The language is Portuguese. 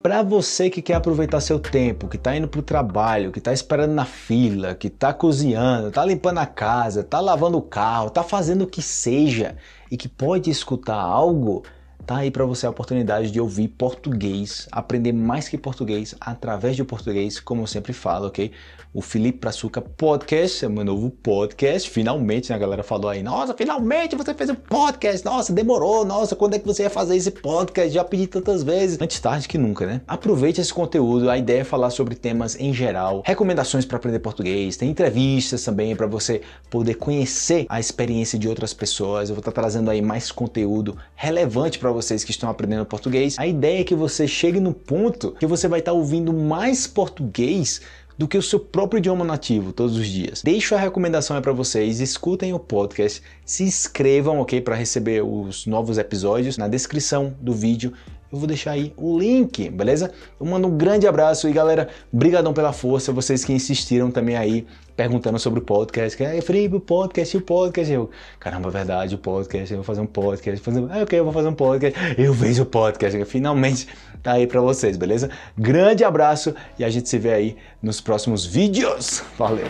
Para você que quer aproveitar seu tempo, que está indo para o trabalho, que está esperando na fila, que está cozinhando, está limpando a casa, está lavando o carro, está fazendo o que seja e que pode escutar algo tá aí para você a oportunidade de ouvir português, aprender mais que português através de português, como eu sempre falo, ok? O Felipe Praçuca Podcast é meu novo podcast. Finalmente, né, a galera falou aí, nossa, finalmente você fez um podcast, nossa, demorou, nossa, quando é que você ia fazer esse podcast? Já pedi tantas vezes. Antes tarde que nunca, né? Aproveite esse conteúdo, a ideia é falar sobre temas em geral, recomendações para aprender português, tem entrevistas também para você poder conhecer a experiência de outras pessoas. Eu vou estar tá trazendo aí mais conteúdo relevante para vocês que estão aprendendo português, a ideia é que você chegue no ponto que você vai estar tá ouvindo mais português do que o seu próprio idioma nativo todos os dias. Deixo a recomendação é para vocês, escutem o podcast, se inscrevam, ok, para receber os novos episódios. Na descrição do vídeo eu vou deixar aí o link, beleza? Eu mando um grande abraço e galera, brigadão pela força, vocês que insistiram também aí perguntando sobre o podcast, que é Felipe, o podcast, o podcast, eu, caramba, é verdade, o podcast, eu vou fazer um podcast, fazer, ah, ok, eu vou fazer um podcast, eu vejo o podcast, finalmente tá aí para vocês, beleza? Grande abraço e a gente se vê aí nos próximos vídeos. Valeu.